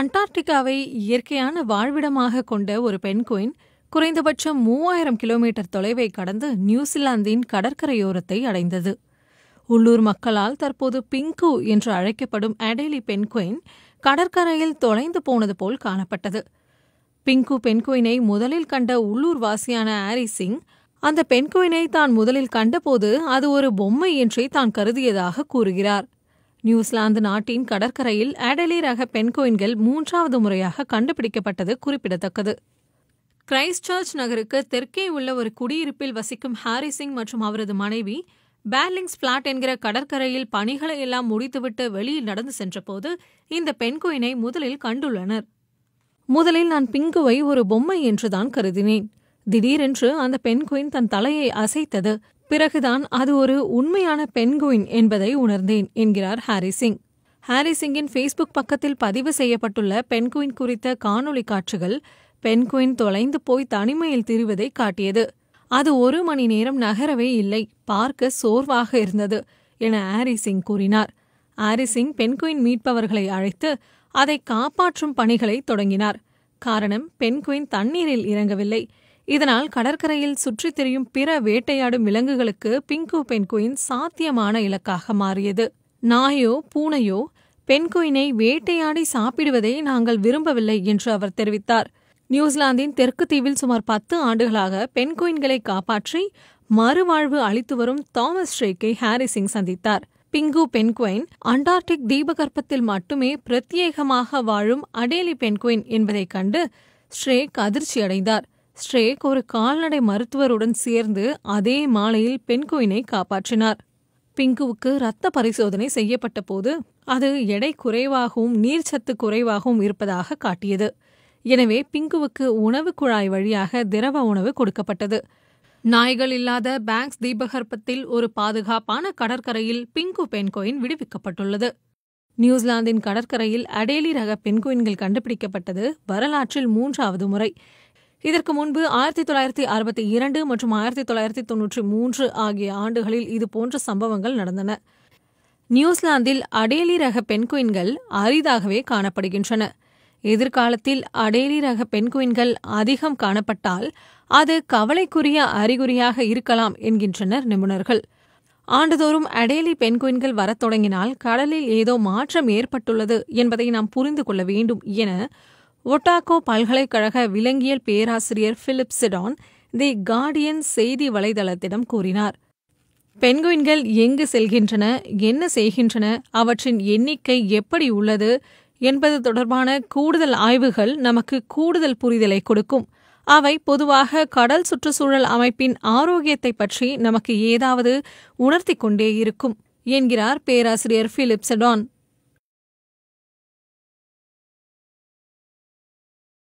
அண்டார்டிகாவை இயற்கையான வாழ்விடமாக கொண்ட ஒரு பெண் குறைந்தபட்சம் மூவாயிரம் கிலோமீட்டர் தொலைவை கடந்து நியூசிலாந்தின் கடற்கரையோரத்தை அடைந்தது உள்ளூர் மக்களால் தற்போது பிங்கு என்று அழைக்கப்படும் அடேலி பெண்குயின் கடற்கரையில் தொலைந்து போனது போல் காணப்பட்டது பிங்கு பெண்குயினை முதலில் கண்ட உள்ளூர் வாசியான ஆரி சிங் அந்த பெண்குயினை தான் முதலில் கண்டபோது அது ஒரு பொம்மை என்றே தான் கருதியதாக கூறுகிறார் நியூசிலாந்து நாட்டின் கடற்கரையில் ஆடலி ரக பெண்கோயின்கள் மூன்றாவது முறையாக கண்டுபிடிக்கப்பட்டது குறிப்பிடத்தக்கது கிரைஸ்ட் சர்ச் நகருக்கு தெற்கே உள்ள ஒரு குடியிருப்பில் வசிக்கும் ஹாரி சிங் மற்றும் அவரது மனைவி பேர்லிங்ஸ் பிளாட் என்கிற கடற்கரையில் பணிகளை எல்லாம் முடித்துவிட்டு வெளியில் நடந்து சென்றபோது இந்த பெண்குயினை முதலில் கண்டுள்ளனர் முதலில் நான் பிங்குவை ஒரு பொம்மை என்றுதான் கருதினேன் திடீரென்று அந்த பெண்குயின் தன் தலையை அசைத்தது பிறகுதான் அது ஒரு உண்மையான பென்குயின் என்பதை உணர்ந்தேன் என்கிறார் ஹாரி சிங் ஹாரி சிங்கின் ஃபேஸ்புக் பக்கத்தில் பதிவு செய்யப்பட்டுள்ள பென்குயின் குறித்த காணொலி காட்சிகள் பென்குயின் தொலைந்து போய் தனிமையில் திரிவதை காட்டியது அது ஒரு மணி நேரம் நகரவே இல்லை பார்க்க சோர்வாக இருந்தது என ஆரி சிங் கூறினார் ஆரி சிங் பென்குயின் மீட்பவர்களை அழைத்து அதை காப்பாற்றும் பணிகளை தொடங்கினார் காரணம் பென்குயின் தண்ணீரில் இறங்கவில்லை இதனால் கடற்கரையில் சுற்றித் திரியும் பிற வேட்டையாடும் விலங்குகளுக்கு பிங்கு பென்குயின் சாத்தியமான இலக்காக மாறியது நாயோ பூனையோ பென்குயினை வேட்டையாடி சாப்பிடுவதை நாங்கள் விரும்பவில்லை என்று அவர் தெரிவித்தார் நியூசிலாந்தின் தெற்கு தீவில் சுமார் பத்து ஆண்டுகளாக பென்குயின்களை காப்பாற்றி மறுவாழ்வு அளித்து வரும் தாமஸ் ஷேக்கை ஹாரிசிங் சந்தித்தார் பிங்கு பென்குயின் அண்டார்டிக் தீபகற்பத்தில் மட்டுமே பிரத்யேகமாக வாழும் அடேலி பென்குயின் என்பதைக் கண்டு ஸ்ரேக் அதிர்ச்சியடைந்தார் ஸ்ட்ரேக் ஒரு கால்நடை மருத்துவருடன் சேர்ந்து அதே மாலையில் பெண்குயினை காப்பாற்றினார் பிங்குவுக்கு இரத்த பரிசோதனை செய்யப்பட்ட போது அது எடை குறைவாகவும் நீர்ச்சத்து குறைவாகவும் இருப்பதாக காட்டியது எனவே பிங்குவுக்கு உணவு குழாய் வழியாக திரவ உணவு கொடுக்கப்பட்டது நாய்கள் இல்லாத பேங்க்ஸ் தீபகற்பத்தில் ஒரு பாதுகாப்பான கடற்கரையில் பிங்கு பென்கோயின் விடுவிக்கப்பட்டுள்ளது நியூசிலாந்தின் கடற்கரையில் அடேலி ரக பென்குயின்கள் கண்டுபிடிக்கப்பட்டது வரலாற்றில் மூன்றாவது முறை இதற்கு முன்பு ஆயிரத்தி தொள்ளாயிரத்தி அறுபத்தி இரண்டு மற்றும் ஆயிரத்தி தொள்ளாயிரத்தி தொன்னூற்றி மூன்று ஆகிய ஆண்டுகளில் இதுபோன்ற சம்பவங்கள் நடந்தன நியூசிலாந்தில் அடேலி ரக பெண்குயின்கள் அரிதாகவே காணப்படுகின்றன எதிர்காலத்தில் அடேலி ரக பெண்குயின்கள் அதிகம் காணப்பட்டால் அது கவலைக்குரிய அறிகுறியாக இருக்கலாம் என்கின்றனர் நிபுணர்கள் ஆண்டுதோறும் அடேலி பெண்குயின்கள் வரத் தொடங்கினால் கடலில் ஏதோ மாற்றம் ஏற்பட்டுள்ளது என்பதை நாம் புரிந்து கொள்ள வேண்டும் என ஒட்டாகோ பல்கலைக்கழக விலங்கியல் பேராசிரியர் பிலிப் சிடான் தி கார்டியன் செய்தி வலைதளத்திடம் கூறினார் பெண்குயின்கள் எங்கு செல்கின்றன என்ன செய்கின்றன அவற்றின் எண்ணிக்கை எப்படி உள்ளது என்பது தொடர்பான கூடுதல் ஆய்வுகள் நமக்கு கூடுதல் புரிதலை கொடுக்கும் அவை பொதுவாக கடல் சுற்றுச்சூழல் அமைப்பின் ஆரோக்கியத்தை பற்றி நமக்கு ஏதாவது உணர்த்தி கொண்டே இருக்கும் என்கிறார் பேராசிரியர் பிலிப் செடான்